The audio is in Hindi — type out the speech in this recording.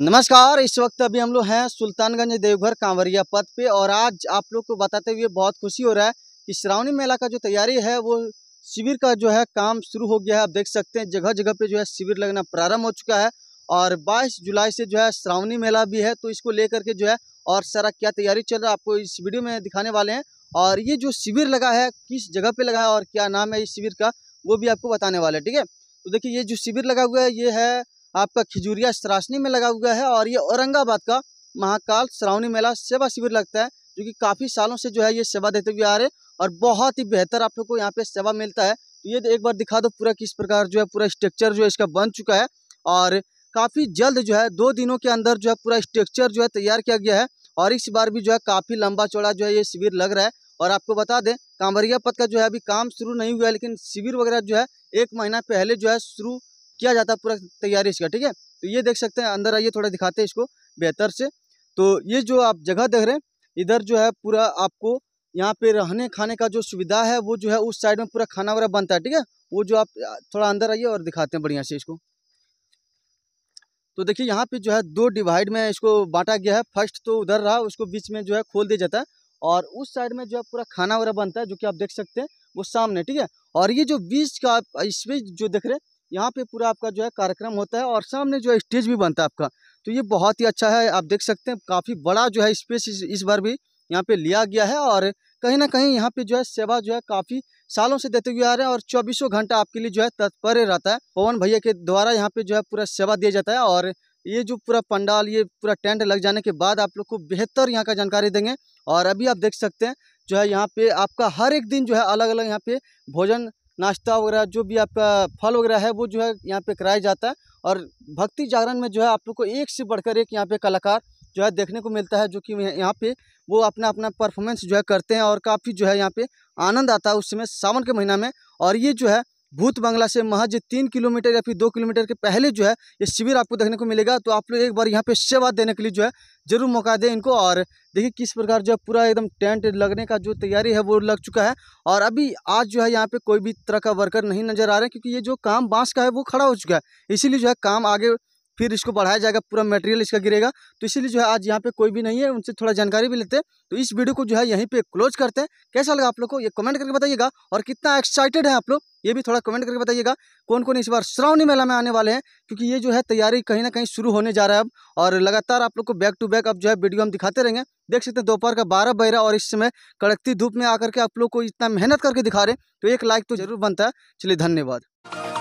नमस्कार इस वक्त अभी हम लोग हैं सुल्तानगंज देवघर कांवरिया पथ पे और आज आप लोग को बताते हुए बहुत खुशी हो रहा है कि श्रावणी मेला का जो तैयारी है वो शिविर का जो है काम शुरू हो गया है आप देख सकते हैं जगह जगह पे जो है शिविर लगना प्रारंभ हो चुका है और 22 जुलाई से जो है श्रावणी मेला भी है तो इसको लेकर के जो है और सारा क्या तैयारी चल रहा है आपको इस वीडियो में दिखाने वाले हैं और ये जो शिविर लगा है किस जगह पर लगा है और क्या नाम है इस शिविर का वो भी आपको बताने वाला है ठीक है तो देखिए ये जो शिविर लगा हुआ है ये है आपका खिजूरिया सरासनी में लगा हुआ है और ये औरंगाबाद का महाकाल श्रावणी मेला सेवा शिविर लगता है जो कि काफ़ी सालों से जो है ये सेवा देते हुए आ रहे और बहुत ही बेहतर आप लोग को यहाँ पे सेवा मिलता है तो ये एक बार दिखा दो पूरा किस प्रकार जो है पूरा स्ट्रक्चर जो है इसका बन चुका है और काफ़ी जल्द जो है दो दिनों के अंदर जो है पूरा स्ट्रक्चर जो है तैयार किया गया है और इस बार भी जो है काफ़ी लंबा चौड़ा जो है ये शिविर लग रहा है और आपको बता दें कांवरिया पद का जो है अभी काम शुरू नहीं हुआ है लेकिन शिविर वगैरह जो है एक महीना पहले जो है शुरू किया जाता है पूरा तैयारी इसका ठीक है तो ये देख सकते हैं अंदर आइए थोड़ा दिखाते हैं इसको बेहतर से तो ये जो आप जगह देख रहे हैं इधर जो है पूरा आपको यहाँ पे रहने खाने का जो सुविधा है वो जो है उस साइड में पूरा खाना वगैरह बनता है ठीक है वो जो आप थोड़ा अंदर आइए और दिखाते हैं बढ़िया से इसको तो देखिए यहाँ पे जो है दो डिवाइड में इसको बांटा गया है फर्स्ट तो उधर रहा उसको बीच में जो है खोल दिया जाता है और उस साइड में जो है पूरा खाना वगैरह बनता है जो कि आप देख सकते हैं वो सामने ठीक है और ये जो बीच का आप इसमें जो देख रहे हैं यहाँ पे पूरा आपका जो है कार्यक्रम होता है और सामने जो है स्टेज भी बनता है आपका तो ये बहुत ही अच्छा है आप देख सकते हैं काफ़ी बड़ा जो है स्पेस इस, बार भी यहाँ पे लिया गया है और कहीं ना कहीं यहाँ पे जो है सेवा जो है काफ़ी सालों से देते हुए आ रहे हैं और चौबीसों घंटा आपके लिए जो है तत्पर रहता है पवन भैया के द्वारा यहाँ पे जो है पूरा सेवा दिया जाता है और ये जो पूरा पंडाल ये पूरा टेंट लग जाने के बाद आप लोग को बेहतर यहाँ का जानकारी देंगे और अभी आप देख सकते हैं जो है यहाँ पे आपका हर एक दिन जो है अलग अलग यहाँ पे भोजन नाश्ता वगैरह जो भी आपका फल वगैरह है वो जो है यहाँ पे कराया जाता है और भक्ति जागरण में जो है आप लोग को एक से बढ़कर एक यहाँ पे कलाकार जो है देखने को मिलता है जो कि यहाँ पे वो अपना अपना परफॉर्मेंस जो है करते हैं और काफ़ी जो है यहाँ पे आनंद आता है उस समय सावन के महीना में और ये जो है भूत बंगला से महज तीन किलोमीटर या फिर दो किलोमीटर के पहले जो है ये शिविर आपको देखने को मिलेगा तो आप लोग एक बार यहाँ पे सेवा देने के लिए जो है ज़रूर मौका दें इनको और देखिए किस प्रकार जो है पूरा एकदम टेंट लगने का जो तैयारी है वो लग चुका है और अभी आज जो है यहाँ पे कोई भी तरह का वर्कर नहीं नज़र आ रहा है क्योंकि ये जो काम बांस का है वो खड़ा हो चुका है इसीलिए जो है काम आगे फिर इसको बढ़ाया जाएगा पूरा मटेरियल इसका गिरेगा तो इसीलिए जो है आज यहाँ पे कोई भी नहीं है उनसे थोड़ा जानकारी भी लेते हैं तो इस वीडियो को जो है यहीं पे क्लोज करते हैं कैसा लगा आप लोग को ये कमेंट करके बताइएगा और कितना एक्साइटेड है आप लोग ये भी थोड़ा कमेंट करके बताइएगा कौन कौन इस बार श्रावणी मेला में आने वाले हैं क्योंकि ये जो है तैयारी कहीं ना कहीं शुरू होने जा रहा है अब और लगातार आप लोग को बैक टू बैक अब जो है वीडियो हम दिखाते रहेंगे देख सकते हैं दोपहर का बारह बहरा और इस समय कड़कती धूप में आकर के आप लोग को इतना मेहनत करके दिखा रहे हैं तो एक लाइक तो जरूर बनता है चलिए धन्यवाद